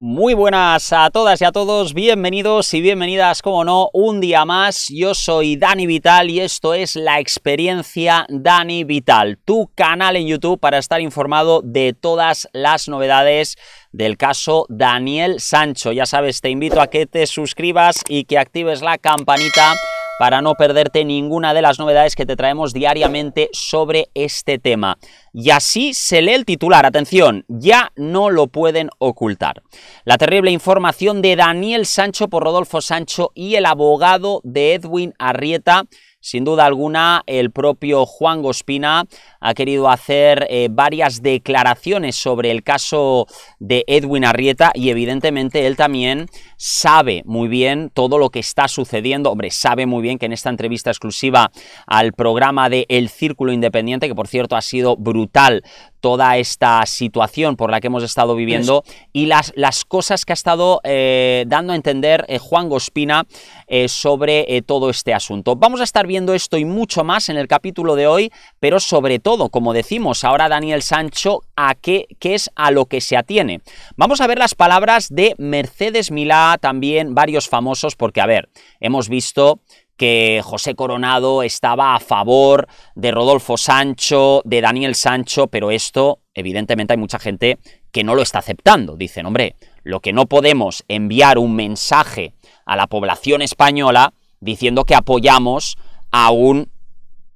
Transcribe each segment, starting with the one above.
Muy buenas a todas y a todos, bienvenidos y bienvenidas, como no, un día más. Yo soy Dani Vital y esto es la experiencia Dani Vital, tu canal en YouTube para estar informado de todas las novedades del caso Daniel Sancho. Ya sabes, te invito a que te suscribas y que actives la campanita para no perderte ninguna de las novedades que te traemos diariamente sobre este tema y así se lee el titular. Atención, ya no lo pueden ocultar. La terrible información de Daniel Sancho por Rodolfo Sancho y el abogado de Edwin Arrieta sin duda alguna, el propio Juan Gospina ha querido hacer eh, varias declaraciones sobre el caso de Edwin Arrieta y evidentemente él también sabe muy bien todo lo que está sucediendo. Hombre, sabe muy bien que en esta entrevista exclusiva al programa de El Círculo Independiente, que por cierto ha sido brutal, brutal toda esta situación por la que hemos estado viviendo y las, las cosas que ha estado eh, dando a entender eh, Juan Gospina eh, sobre todo este asunto. Vamos a estar viendo esto y mucho más en el capítulo de hoy, pero sobre todo, como decimos ahora Daniel Sancho, a qué, qué es a lo que se atiene. Vamos a ver las palabras de Mercedes Milá, también varios famosos, porque a ver, hemos visto que José Coronado estaba a favor de Rodolfo Sancho, de Daniel Sancho, pero esto esto, evidentemente hay mucha gente que no lo está aceptando. Dicen, hombre, lo que no podemos enviar un mensaje a la población española diciendo que apoyamos a un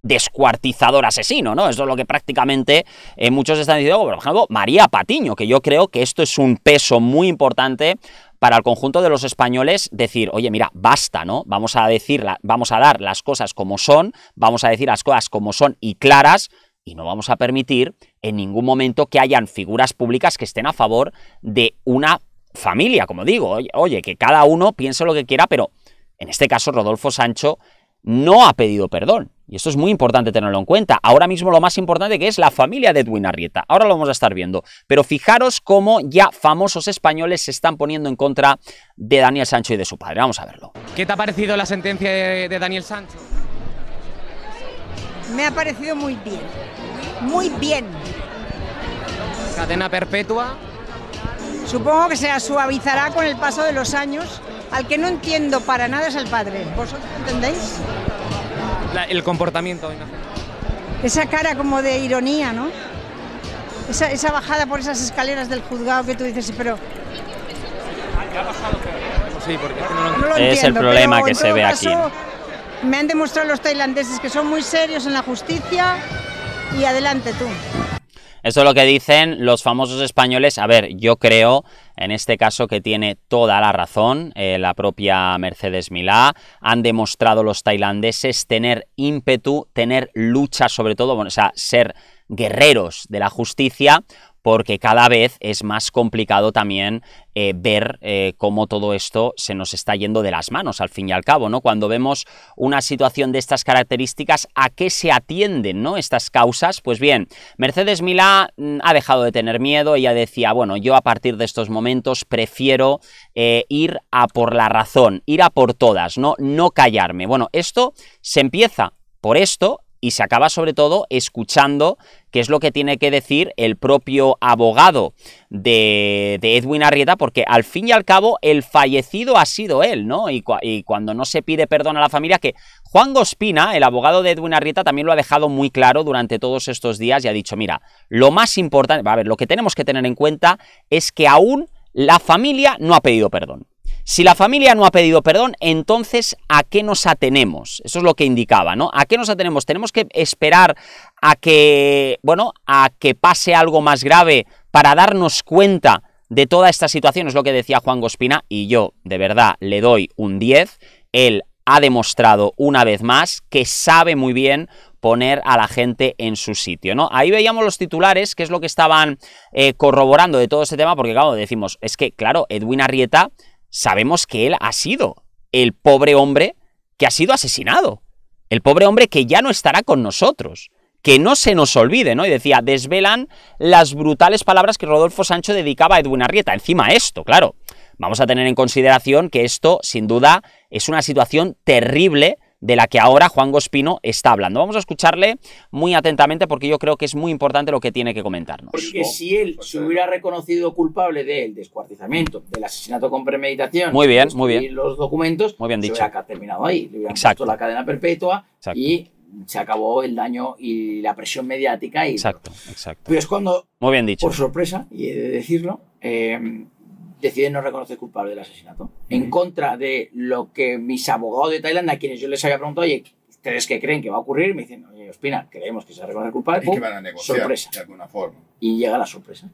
descuartizador asesino, ¿no? Eso es lo que prácticamente eh, muchos están diciendo, por ejemplo, María Patiño, que yo creo que esto es un peso muy importante para el conjunto de los españoles decir, oye, mira, basta, ¿no? Vamos a decir, vamos a dar las cosas como son, vamos a decir las cosas como son y claras, y no vamos a permitir en ningún momento que hayan figuras públicas que estén a favor de una familia, como digo. Oye, que cada uno piense lo que quiera, pero en este caso Rodolfo Sancho no ha pedido perdón. Y esto es muy importante tenerlo en cuenta. Ahora mismo lo más importante que es la familia de Edwin Arrieta. Ahora lo vamos a estar viendo. Pero fijaros cómo ya famosos españoles se están poniendo en contra de Daniel Sancho y de su padre. Vamos a verlo. ¿Qué te ha parecido la sentencia de Daniel Sancho? me ha parecido muy bien. Muy bien. Cadena perpetua. Supongo que se suavizará con el paso de los años. Al que no entiendo para nada es al padre. ¿Vosotros entendéis? el comportamiento. Esa cara como de ironía, ¿no? Esa, bajada por esas escaleras del juzgado que tú dices, pero... Sí, es el problema que se ve aquí me han demostrado los tailandeses que son muy serios en la justicia y adelante tú. Eso es lo que dicen los famosos españoles. A ver, yo creo en este caso que tiene toda la razón eh, la propia Mercedes Milá. Han demostrado los tailandeses tener ímpetu, tener lucha sobre todo, bueno, o sea, ser guerreros de la justicia, porque cada vez es más complicado también eh, ver eh, cómo todo esto se nos está yendo de las manos, al fin y al cabo, ¿no? Cuando vemos una situación de estas características, ¿a qué se atienden, ¿no? Estas causas, pues bien, Mercedes Milá mm, ha dejado de tener miedo, ella decía, bueno, yo a partir de estos momentos prefiero eh, ir a por la razón, ir a por todas, ¿no? No callarme. Bueno, esto se empieza por esto y se acaba sobre todo escuchando qué es lo que tiene que decir el propio abogado de, Edwin Arrieta, porque al fin y al cabo el fallecido ha sido él, ¿no? Y, y, cuando no se pide perdón a la familia, que Juan Gospina, el abogado de Edwin Arrieta, también lo ha dejado muy claro durante todos estos días y ha dicho, mira, lo más importante, a ver, lo que tenemos que tener en cuenta es que aún la familia no ha pedido perdón. Si la familia no ha pedido perdón, entonces ¿a qué nos atenemos? Eso es lo que indicaba, ¿no? ¿A qué nos atenemos? Tenemos que esperar a que, bueno, a que pase algo más grave para darnos cuenta de toda esta situación, es lo que decía Juan Gospina, y yo de verdad le doy un 10. Él ha demostrado una vez más que sabe muy bien poner a la gente en su sitio, ¿no? Ahí veíamos los titulares, que es lo que estaban eh, corroborando de todo este tema, porque claro, decimos, es que, claro, Edwin Arrieta sabemos que él ha sido el pobre hombre que ha sido asesinado, el pobre hombre que ya no estará con nosotros, que no se nos olvide, ¿no? Y decía, desvelan las brutales palabras que Rodolfo Sancho dedicaba a Edwin Arrieta. Encima esto, claro, vamos a tener en consideración que esto, sin duda, es una situación terrible de la que ahora Juan Gospino está hablando. Vamos a escucharle muy atentamente porque yo creo que es muy importante lo que tiene que comentarnos. Porque si él se hubiera reconocido culpable del descuartizamiento, del asesinato con premeditación, muy los documentos, muy bien dicho. se hubiera terminado ahí, le Exacto. la cadena perpetua y se acabó el daño y la presión mediática. Y exacto, cuando, Muy bien dicho. por sorpresa, y he de decirlo, eh, deciden no reconocer culpable del asesinato. En contra de lo que mis abogados de Tailandia, a quienes yo les había preguntado, oye, ¿ustedes qué creen que va a ocurrir? Me dicen, oye, Ospina, creemos que se reconoce culpable. que van a negociar sorpresa. de alguna forma. Y llega la sorpresa.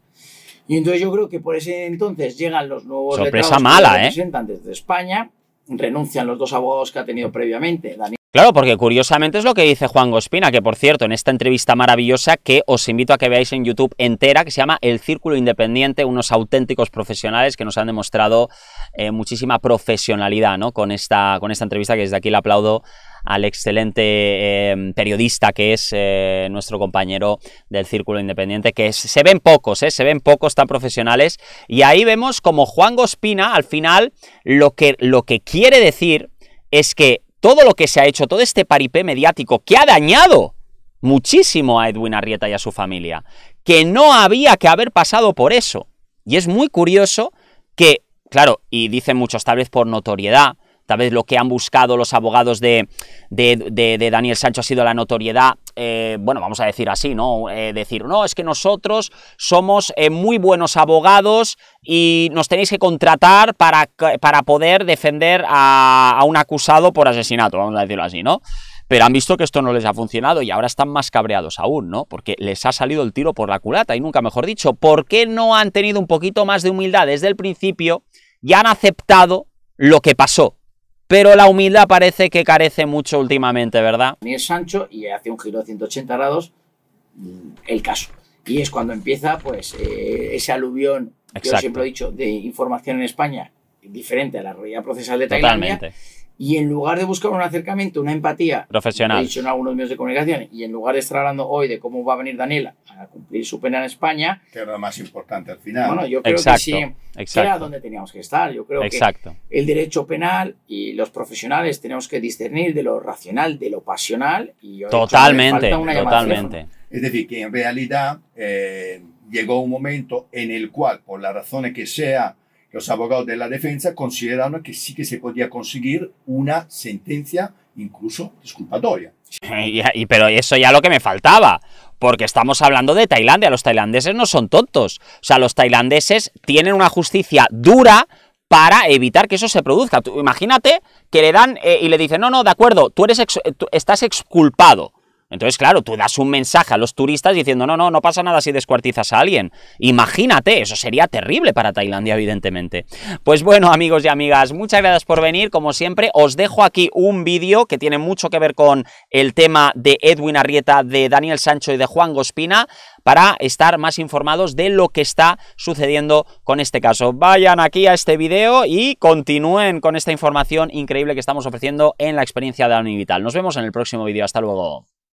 Y entonces yo creo que por ese entonces llegan los nuevos sorpresa mala, ¿eh? representantes de España, renuncian los dos abogados que ha tenido previamente, Daniel Claro, porque curiosamente es lo que dice Juan Gospina, que por cierto, en esta entrevista maravillosa que os invito a que veáis en YouTube entera, que se llama El Círculo Independiente, unos auténticos profesionales que nos han demostrado eh, muchísima profesionalidad ¿no? con, esta, con esta entrevista que desde aquí le aplaudo al excelente eh, periodista que es eh, nuestro compañero del Círculo Independiente, que se ven pocos, eh, se ven pocos tan profesionales. Y ahí vemos como Juan Gospina, al final, lo que, lo que quiere decir es que todo lo que se ha hecho, todo este paripé mediático que ha dañado muchísimo a Edwin Arrieta y a su familia, que no había que haber pasado por eso. Y es muy curioso que, claro, y dicen muchos, tal vez por notoriedad, Tal vez lo que han buscado los abogados de, Daniel Sancho ha sido la notoriedad, eh, bueno, vamos a decir así, ¿no? Eh, decir, no, es que nosotros somos eh, muy buenos abogados y nos tenéis que contratar para, para poder defender a, a un acusado por asesinato, vamos a decirlo así, ¿no? pero han visto que esto no les ha funcionado y ahora están más cabreados aún, ¿no? Porque les ha salido el tiro por la culata y nunca mejor dicho, ¿por qué no han tenido un poquito más de humildad desde el principio y han aceptado lo que pasó? pero la humildad parece que carece mucho últimamente, ¿verdad? Ni Sancho y hace un giro de 180 grados mm, el caso. Y es cuando empieza pues eh, ese aluvión, que yo siempre he dicho, de información en España diferente a la realidad procesal de Tailandia. Totalmente y en lugar de buscar un acercamiento, una empatía profesional, dicho algunos medios de comunicación, y en lugar de estar hablando hoy de cómo va a venir Daniela a cumplir su pena en España, que era lo más importante al final. Bueno, yo creo que sí, era donde teníamos que estar. Yo creo exacto. que el derecho penal y los profesionales tenemos que discernir de lo racional, de lo pasional. Y totalmente, totalmente. Es decir, que en realidad eh, llegó un momento en el cual, por las razones que sea, los abogados de la defensa consideraron que sí que se podía conseguir una sentencia incluso disculpatoria. Y, pero eso ya lo que me faltaba, porque estamos hablando de Tailandia, los tailandeses no son tontos, o sea, los tailandeses tienen una justicia dura para evitar que eso se produzca. imagínate que le dan eh, y le dicen, no, no, de acuerdo, tú, eres tú estás exculpado, entonces, claro, tú das un mensaje a los turistas diciendo, no, no, no pasa nada si descuartizas a alguien. Imagínate, eso sería terrible para Tailandia, evidentemente. Pues bueno, amigos y amigas, muchas gracias por venir. Como siempre, os dejo aquí un vídeo que tiene mucho que ver con el tema de Edwin Arrieta, de Daniel Sancho y de Juan Gospina para estar más informados de lo que está sucediendo con este caso. Vayan aquí a este vídeo y continúen con esta información increíble que estamos ofreciendo en la experiencia de la Univital. Nos vemos en el próximo vídeo. Hasta luego.